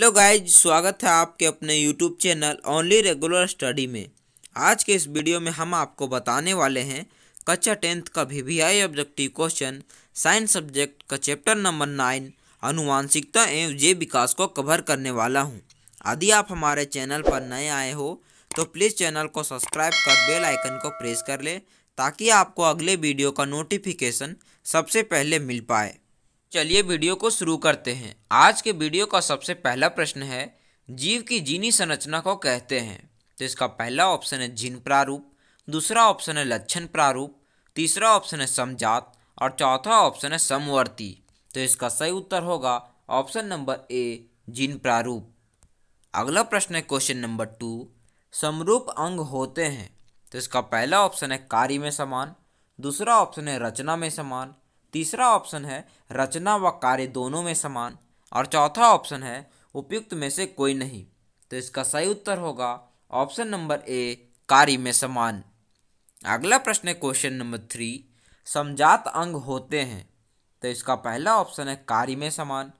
Hello guys स्वागत है आपके अपने YouTube channel Only Regular Study में आज के इस वीडियो में हम आपको बताने वाले हैं कक्षा टेंथ का V V I objective question science subject का चैप्टर नंबर नाइन अनुवांशिकता एवं जे विकास को कवर करने वाला हूं। यदि आप हमारे चैनल पर नए आए हो तो प्लीज़ चैनल को सब्सक्राइब कर बेल आइकन को प्रेस कर ले ताकि आपको अगले वीडियो का नोटिफिकेशन सबसे पहले मिल पाए चलिए वीडियो को शुरू करते हैं आज के वीडियो का सबसे पहला प्रश्न है जीव की जीनी संरचना को कहते हैं तो इसका पहला ऑप्शन है जीन प्रारूप दूसरा ऑप्शन है लक्षण प्रारूप तीसरा ऑप्शन है समजात और चौथा ऑप्शन है समवर्ती तो इसका सही उत्तर होगा ऑप्शन नंबर ए जीन प्रारूप अगला प्रश्न है क्वेश्चन नंबर टू समरूप अंग होते हैं तो इसका पहला ऑप्शन है कार्य में समान दूसरा ऑप्शन है रचना में समान तीसरा ऑप्शन है रचना व कार्य दोनों में समान और चौथा ऑप्शन है उपयुक्त में से कोई नहीं तो इसका सही उत्तर होगा ऑप्शन नंबर ए कार्य में समान अगला प्रश्न है क्वेश्चन नंबर थ्री समझात अंग होते हैं तो इसका पहला ऑप्शन है कार्य में समान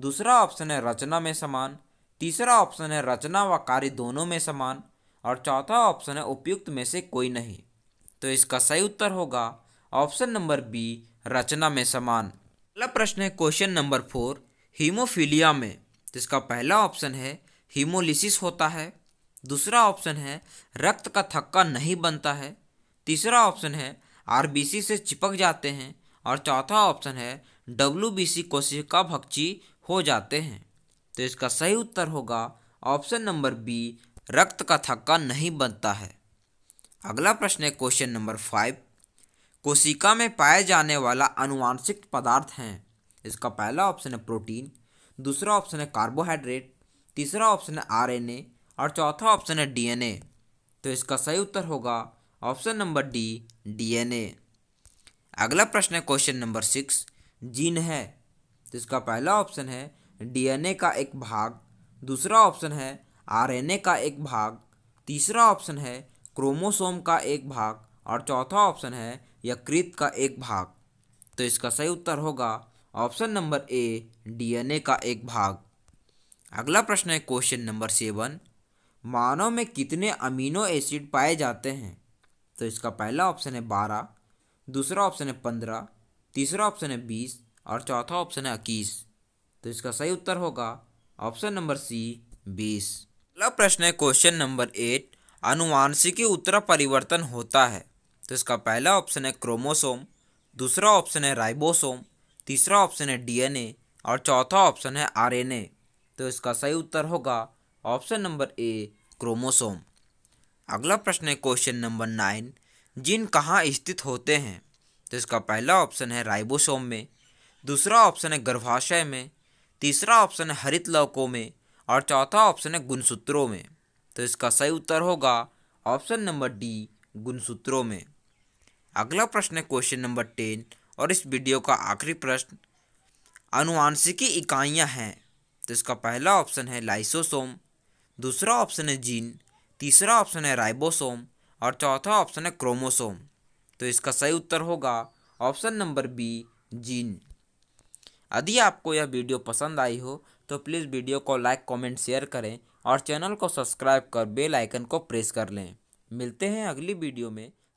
दूसरा ऑप्शन है रचना में समान तीसरा ऑप्शन है रचना व कार्य दोनों में समान और चौथा ऑप्शन है उपयुक्त में से कोई नहीं तो इसका सही उत्तर होगा ऑप्शन नंबर बी रचना में समान अगला प्रश्न है क्वेश्चन नंबर फोर हीमोफीलिया में जिसका पहला ऑप्शन है हीमोलिसिस होता है दूसरा ऑप्शन है रक्त का थक्का नहीं बनता है तीसरा ऑप्शन है आरबीसी से चिपक जाते हैं और चौथा ऑप्शन है डब्ल्यूबीसी कोशिका भक्षी हो जाते हैं तो इसका सही उत्तर होगा ऑप्शन नंबर बी रक्त का थक्का नहीं बनता है अगला प्रश्न है क्वेश्चन नंबर फाइव कोशिका में पाए जाने वाला अनुवांशिक पदार्थ हैं इसका पहला ऑप्शन है प्रोटीन दूसरा ऑप्शन है कार्बोहाइड्रेट तीसरा ऑप्शन है आरएनए और चौथा ऑप्शन है डीएनए तो इसका सही उत्तर होगा ऑप्शन नंबर डी डीएनए अगला प्रश्न है क्वेश्चन नंबर सिक्स जीन है तो इसका पहला ऑप्शन है डीएनए का एक भाग दूसरा ऑप्शन है आरएनए का एक भाग तीसरा ऑप्शन है क्रोमोसोम का एक भाग और चौथा ऑप्शन है यकृत का एक भाग तो इसका सही उत्तर होगा ऑप्शन नंबर ए डीएनए का एक भाग अगला प्रश्न है क्वेश्चन नंबर सेवन मानव में कितने अमीनो एसिड पाए जाते हैं तो इसका पहला ऑप्शन है बारह दूसरा ऑप्शन है पंद्रह तीसरा ऑप्शन है बीस और चौथा ऑप्शन है इक्कीस तो इसका सही उत्तर होगा ऑप्शन नंबर सी बीस अगला प्रश्न है क्वेश्चन नंबर एट अनुवांशिकी उत्तरा परिवर्तन होता है तो इसका पहला ऑप्शन है क्रोमोसोम दूसरा ऑप्शन है राइबोसोम तीसरा ऑप्शन है डीएनए और चौथा ऑप्शन है आरएनए तो इसका सही उत्तर होगा ऑप्शन नंबर ए क्रोमोसोम अगला प्रश्न है क्वेश्चन नंबर नाइन जीन कहाँ स्थित होते हैं तो इसका पहला ऑप्शन है राइबोसोम में दूसरा ऑप्शन है गर्भाशय में तीसरा ऑप्शन है हरित लवकों में और चौथा ऑप्शन है गुणसूत्रों में तो इसका सही उत्तर होगा ऑप्शन नंबर डी गुणसूत्रों में अगला प्रश्न है क्वेश्चन नंबर टेन और इस वीडियो का आखिरी प्रश्न अनुवांशिकी इकाइयाँ हैं तो इसका पहला ऑप्शन है लाइसोसोम दूसरा ऑप्शन है जीन तीसरा ऑप्शन है राइबोसोम और चौथा ऑप्शन है क्रोमोसोम तो इसका सही उत्तर होगा ऑप्शन नंबर बी जीन यदि आपको यह वीडियो पसंद आई हो तो प्लीज़ वीडियो को लाइक कमेंट शेयर करें और चैनल को सब्सक्राइब कर बेल आइकन को प्रेस कर लें मिलते हैं अगली वीडियो में